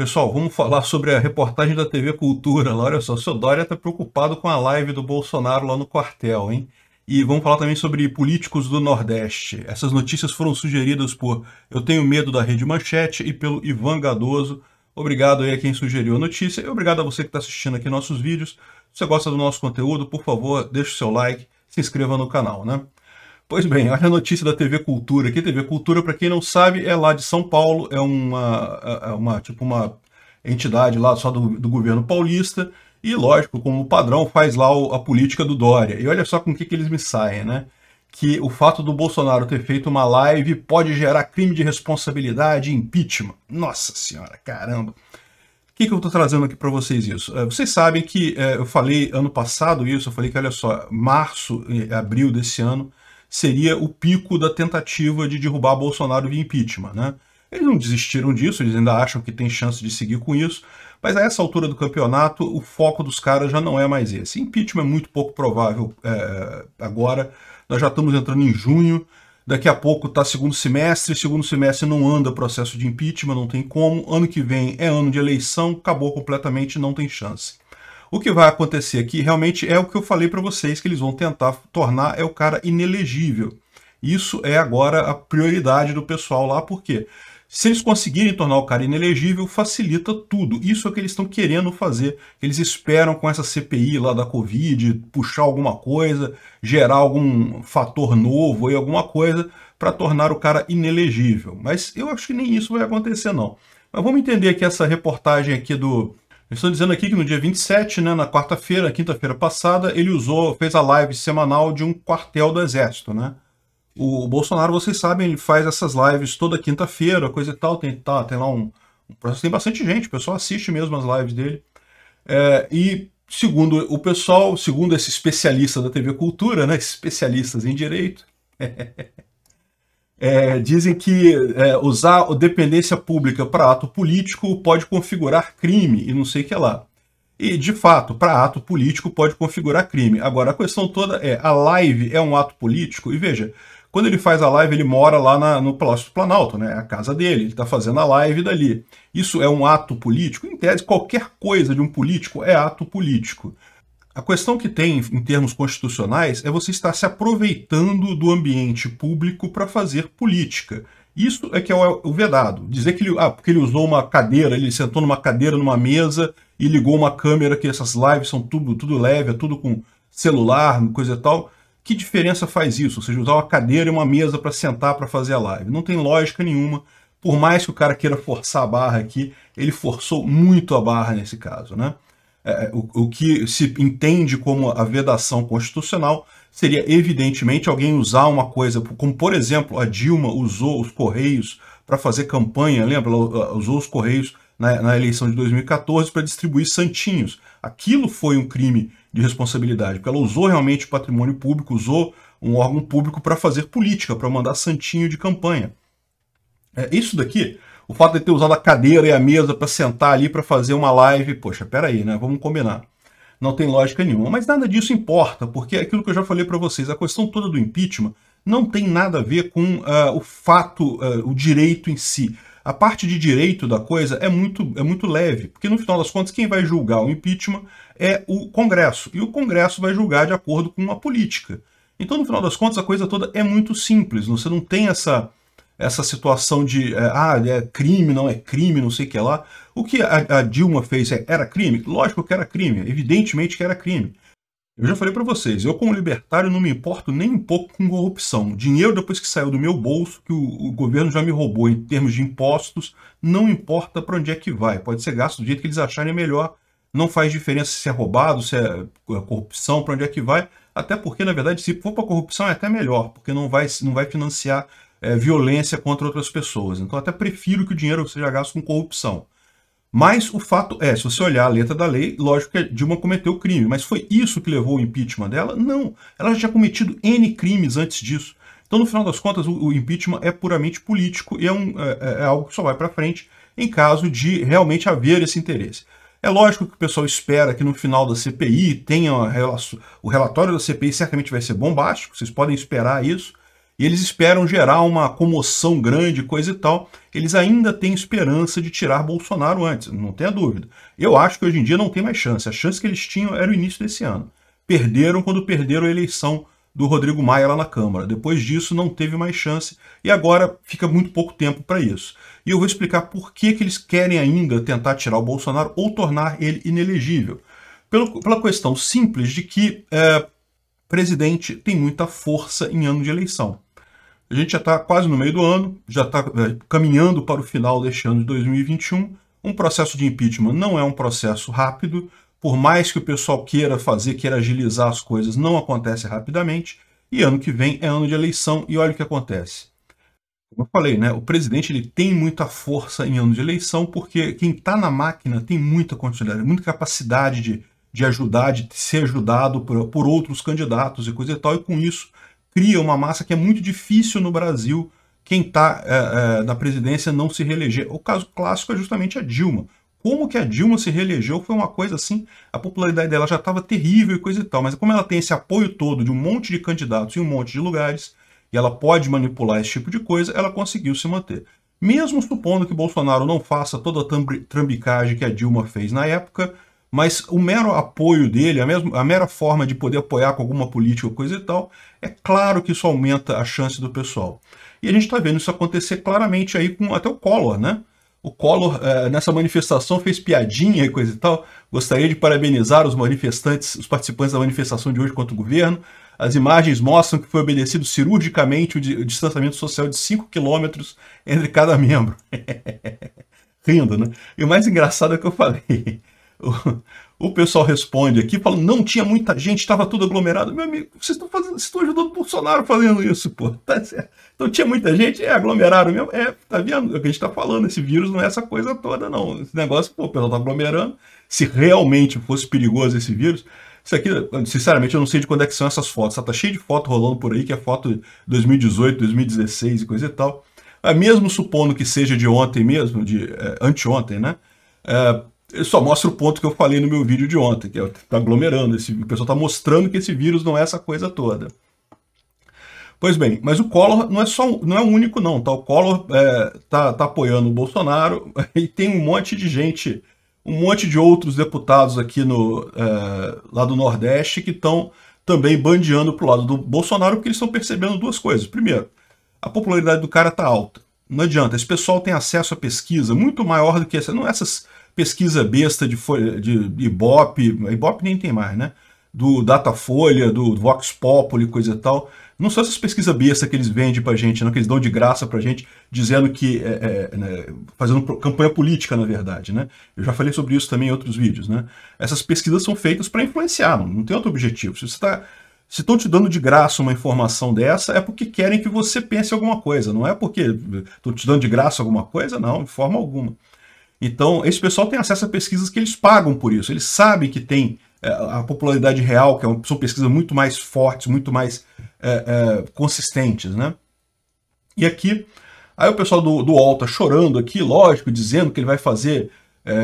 Pessoal, vamos falar sobre a reportagem da TV Cultura. olha só, o seu Dória está preocupado com a live do Bolsonaro lá no quartel, hein? E vamos falar também sobre políticos do Nordeste. Essas notícias foram sugeridas por Eu Tenho Medo da Rede Manchete e pelo Ivan Gadoso. Obrigado aí a quem sugeriu a notícia e obrigado a você que está assistindo aqui nossos vídeos. Se você gosta do nosso conteúdo, por favor, deixe o seu like, se inscreva no canal, né? Pois bem, olha a notícia da TV Cultura aqui. TV Cultura, para quem não sabe, é lá de São Paulo, é uma, é, é uma tipo uma entidade lá só do, do governo paulista. E, lógico, como padrão, faz lá o, a política do Dória. E olha só com o que, que eles me saem, né? Que o fato do Bolsonaro ter feito uma live pode gerar crime de responsabilidade e impeachment. Nossa senhora, caramba. O que, que eu estou trazendo aqui para vocês isso? É, vocês sabem que é, eu falei ano passado isso, eu falei que, olha só, março, e é, abril desse ano, seria o pico da tentativa de derrubar Bolsonaro via impeachment, né? Eles não desistiram disso, eles ainda acham que tem chance de seguir com isso, mas a essa altura do campeonato o foco dos caras já não é mais esse. Impeachment é muito pouco provável é, agora, nós já estamos entrando em junho, daqui a pouco está segundo semestre, segundo semestre não anda processo de impeachment, não tem como, ano que vem é ano de eleição, acabou completamente, não tem chance. O que vai acontecer aqui realmente é o que eu falei para vocês que eles vão tentar tornar é o cara inelegível. Isso é agora a prioridade do pessoal lá, porque se eles conseguirem tornar o cara inelegível, facilita tudo. Isso é o que eles estão querendo fazer. Eles esperam com essa CPI lá da Covid puxar alguma coisa, gerar algum fator novo e alguma coisa para tornar o cara inelegível. Mas eu acho que nem isso vai acontecer não. Mas vamos entender aqui essa reportagem aqui do Estou dizendo aqui que no dia 27, né, na quarta-feira, quinta-feira passada, ele usou, fez a live semanal de um quartel do Exército, né? O, Bolsonaro, vocês sabem, ele faz essas lives toda quinta-feira, coisa e tal, tem, tá, tem lá um, um, Tem bastante gente, o pessoal assiste mesmo as lives dele. É, e segundo o pessoal, segundo esse especialista da TV Cultura, né, especialistas em direito, É, dizem que é, usar dependência pública para ato político pode configurar crime e não sei o que lá. E, de fato, para ato político pode configurar crime. Agora, a questão toda é: a live é um ato político? E veja, quando ele faz a live, ele mora lá na, no Palácio do Planalto, né? É a casa dele, ele está fazendo a live dali. Isso é um ato político? Em tese, qualquer coisa de um político é ato político. A questão que tem em termos constitucionais é você estar se aproveitando do ambiente público para fazer política. Isso é que é o vedado. Dizer que ele, ah, porque ele usou uma cadeira, ele sentou numa cadeira numa mesa e ligou uma câmera, que essas lives são tudo, tudo leve, é tudo com celular, coisa e tal. Que diferença faz isso? Ou seja, usar uma cadeira e uma mesa para sentar para fazer a live. Não tem lógica nenhuma. Por mais que o cara queira forçar a barra aqui, ele forçou muito a barra nesse caso, né? É, é, o, o que se entende como a vedação constitucional seria, evidentemente, alguém usar uma coisa, como, por exemplo, a Dilma usou os Correios para fazer campanha, lembra? Ela usou os Correios na, na eleição de 2014 para distribuir santinhos. Aquilo foi um crime de responsabilidade, porque ela usou realmente o patrimônio público, usou um órgão público para fazer política, para mandar santinho de campanha. É, isso daqui o fato de ter usado a cadeira e a mesa para sentar ali para fazer uma live, poxa, peraí, né? Vamos combinar. Não tem lógica nenhuma. Mas nada disso importa, porque é aquilo que eu já falei para vocês, a questão toda do impeachment não tem nada a ver com uh, o fato, uh, o direito em si. A parte de direito da coisa é muito, é muito leve, porque no final das contas quem vai julgar o impeachment é o Congresso, e o Congresso vai julgar de acordo com a política. Então, no final das contas, a coisa toda é muito simples, você não tem essa, essa situação de é, ah, é crime, não é crime, não sei o que lá. O que a, a Dilma fez é, era crime? Lógico que era crime, evidentemente que era crime. Eu já falei para vocês, eu como libertário não me importo nem um pouco com corrupção. Dinheiro depois que saiu do meu bolso, que o, o governo já me roubou em termos de impostos, não importa para onde é que vai. Pode ser gasto do jeito que eles acharem melhor. Não faz diferença se é roubado, se é, é corrupção, para onde é que vai. Até porque, na verdade, se for para corrupção é até melhor, porque não vai, não vai financiar é, violência contra outras pessoas. Então, até prefiro que o dinheiro seja gasto com corrupção. Mas o fato é, se você olhar a letra da lei, lógico que Dilma cometeu o crime, mas foi isso que levou o impeachment dela? Não. Ela já tinha cometido N crimes antes disso. Então, no final das contas, o, impeachment é puramente político e é, um, é, é, é algo que só vai para frente em caso de realmente haver esse interesse. É lógico que o pessoal espera que no final da CPI tenha o relatório da CPI certamente vai ser bombástico, vocês podem esperar isso, e eles esperam gerar uma comoção grande, coisa e tal, eles ainda têm esperança de tirar Bolsonaro antes, não tenha dúvida. Eu acho que hoje em dia não tem mais chance. A chance que eles tinham era o início desse ano. Perderam quando perderam a eleição do Rodrigo Maia lá na Câmara. Depois disso não teve mais chance e agora fica muito pouco tempo para isso. E eu vou explicar por que, que eles querem ainda tentar tirar o Bolsonaro ou tornar ele inelegível. Pelo, pela questão simples de que é, presidente tem muita força em ano de eleição. A gente já está quase no meio do ano, já está é, caminhando para o final deste ano de 2021. Um processo de impeachment não é um processo rápido, por mais que o pessoal queira fazer, queira agilizar as coisas, não acontece rapidamente. E ano que vem é ano de eleição e olha o que acontece. Como eu falei, né, o presidente ele tem muita força em ano de eleição porque quem está na máquina tem muita continuidade, muita capacidade de, de ajudar, de ser ajudado por, por outros candidatos e coisa e tal, e com isso cria uma massa que é muito difícil no Brasil quem está é, é, na presidência não se reeleger. O caso clássico é justamente a Dilma. Como que a Dilma se reelegeu foi uma coisa assim, a popularidade dela já estava terrível e coisa e tal, mas como ela tem esse apoio todo de um monte de candidatos em um monte de lugares, e ela pode manipular esse tipo de coisa, ela conseguiu se manter. Mesmo supondo que Bolsonaro não faça toda a trambicagem que a Dilma fez na época, mas o mero apoio dele, a, mesmo, a mera forma de poder apoiar com alguma política ou coisa e tal, é claro que isso aumenta a chance do pessoal. E a gente está vendo isso acontecer claramente aí com até o Collor, né? O Collor, eh, nessa manifestação, fez piadinha e coisa e tal. Gostaria de parabenizar os manifestantes, os participantes da manifestação de hoje contra o governo. As imagens mostram que foi obedecido cirurgicamente o, o distanciamento social de 5 quilômetros entre cada membro. Rindo, né? E o mais engraçado é o que eu falei. O pessoal responde aqui falando, não tinha muita gente, estava tudo aglomerado. Meu amigo, vocês estão fazendo, vocês estão ajudando o Bolsonaro fazendo isso, pô. Tá certo. Então tinha muita gente, é aglomerado mesmo. É, tá vendo? É o que a gente está falando, esse vírus não é essa coisa toda, não. Esse negócio, pô, o pessoal tá aglomerando. Se realmente fosse perigoso esse vírus, isso aqui, sinceramente, eu não sei de quando é que são essas fotos. Tá, tá cheio de foto rolando por aí, que é foto de 2018, 2016 e coisa e tal. Mesmo supondo que seja de ontem mesmo, de é, anteontem, né? É, eu só mostra o ponto que eu falei no meu vídeo de ontem, que é está tá aglomerando, esse, o pessoal tá mostrando que esse vírus não é essa coisa toda. Pois bem, mas o Collor não é só não é o único não, tá? O Collor é, tá, tá apoiando o Bolsonaro e tem um monte de gente, um monte de outros deputados aqui no, é, lá do Nordeste que estão também bandeando pro lado do Bolsonaro porque eles estão percebendo duas coisas. Primeiro, a popularidade do cara tá alta. Não adianta, esse pessoal tem acesso à pesquisa muito maior do que essa, não essas pesquisa besta de, folha, de Ibope, Ibope nem tem mais, né? Do Datafolha, do Vox Populi, coisa e tal. Não são essas pesquisas besta que eles vendem pra gente, não, que eles dão de graça pra gente, dizendo que. É, é, né? fazendo campanha política, na verdade, né? Eu já falei sobre isso também em outros vídeos, né? Essas pesquisas são feitas para influenciar, não, não tem outro objetivo. Se você está. Se estão te dando de graça uma informação dessa, é porque querem que você pense alguma coisa, não é porque estão te dando de graça alguma coisa, não, de forma alguma. Então, esse pessoal tem acesso a pesquisas que eles pagam por isso. Eles sabem que tem é, a popularidade real, que é uma, são pesquisas muito mais fortes, muito mais é, é, consistentes, né? E aqui, aí o pessoal do, do UOL tá chorando aqui, lógico, dizendo que ele vai fazer é,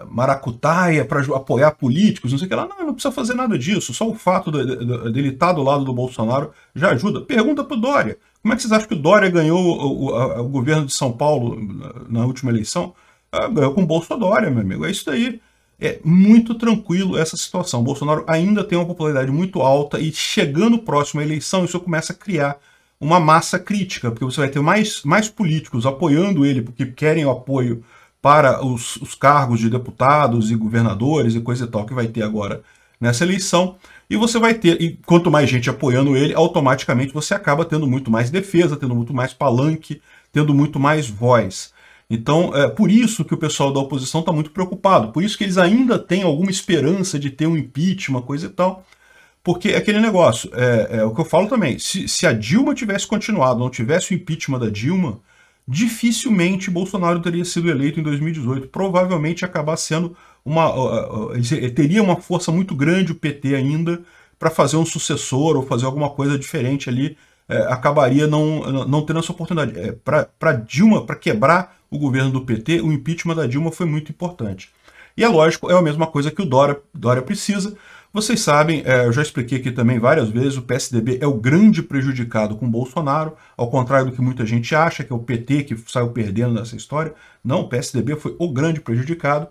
é, maracutaia para apoiar políticos, não sei o que lá. Não, não precisa fazer nada disso. Só o fato de, de, dele estar tá do lado do Bolsonaro já ajuda. Pergunta para o Dória. Como é que vocês acham que o Dória ganhou o, o, a, o, governo de São Paulo na última eleição? Ah, ganhou com o Bolsonaro, meu amigo. É isso daí. É muito tranquilo essa situação. O Bolsonaro ainda tem uma popularidade muito alta e chegando próximo à eleição, isso começa a criar uma massa crítica, porque você vai ter mais, mais políticos apoiando ele, porque querem o apoio para os, os cargos de deputados e governadores e coisa e tal que vai ter agora nessa eleição. E você vai ter, e quanto mais gente apoiando ele, automaticamente você acaba tendo muito mais defesa, tendo muito mais palanque, tendo muito mais voz. Então, é por isso que o pessoal da oposição está muito preocupado, por isso que eles ainda têm alguma esperança de ter um impeachment, coisa e tal. Porque é aquele negócio, é, é, o que eu falo também, se, se a Dilma tivesse continuado, não tivesse o impeachment da Dilma, dificilmente Bolsonaro teria sido eleito em 2018. Provavelmente acabar sendo uma. Eh, teria uma força muito grande o PT ainda para fazer um sucessor ou fazer alguma coisa diferente ali. É, acabaria não, não tendo essa oportunidade. É, para Dilma, para quebrar o governo do PT, o impeachment da Dilma foi muito importante. E é lógico, é a mesma coisa que o Dória, Dória precisa. Vocês sabem, é, eu já expliquei aqui também várias vezes, o PSDB é o grande prejudicado com Bolsonaro, ao contrário do que muita gente acha, que é o PT que saiu perdendo nessa história. Não, o PSDB foi o grande prejudicado.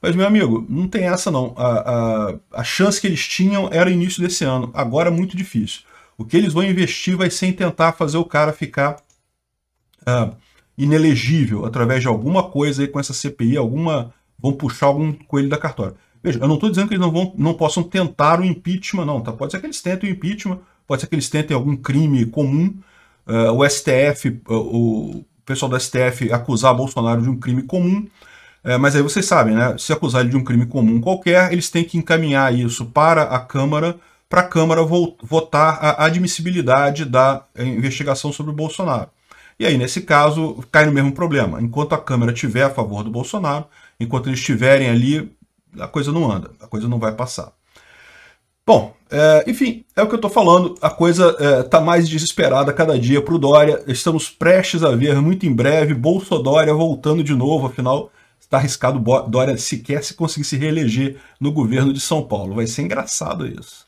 Mas, meu amigo, não tem essa não. A, a, a chance que eles tinham era início desse ano, agora é muito difícil. O que eles vão investir vai ser em tentar fazer o cara ficar... Uh, inelegível através de alguma coisa aí com essa CPI, alguma vão puxar algum coelho da cartola. Veja, eu não estou dizendo que eles não, vão, não possam tentar o impeachment, não. Tá? Pode ser que eles tentem o impeachment, pode ser que eles tentem algum crime comum. Uh, o STF, uh, eh, o pessoal do STF acusar Bolsonaro de um crime comum. Eh, mas aí vocês sabem, né? Se acusar ele de um crime comum qualquer, eles têm que encaminhar isso para a Câmara, para a Câmara votar a admissibilidade da investigação sobre o Bolsonaro. E aí, nesse caso, cai no mesmo problema. Enquanto a Câmara estiver a favor do Bolsonaro, enquanto eles estiverem ali, a coisa não anda, a coisa não vai passar. Bom, é, enfim, é o que eu estou falando. A coisa está é, tá mais desesperada cada dia para o Dória. Estamos prestes a ver, muito em breve, Bolsonaro voltando de novo. Afinal, está arriscado Dória sequer se conseguir se reeleger no governo de São Paulo. Vai ser engraçado isso.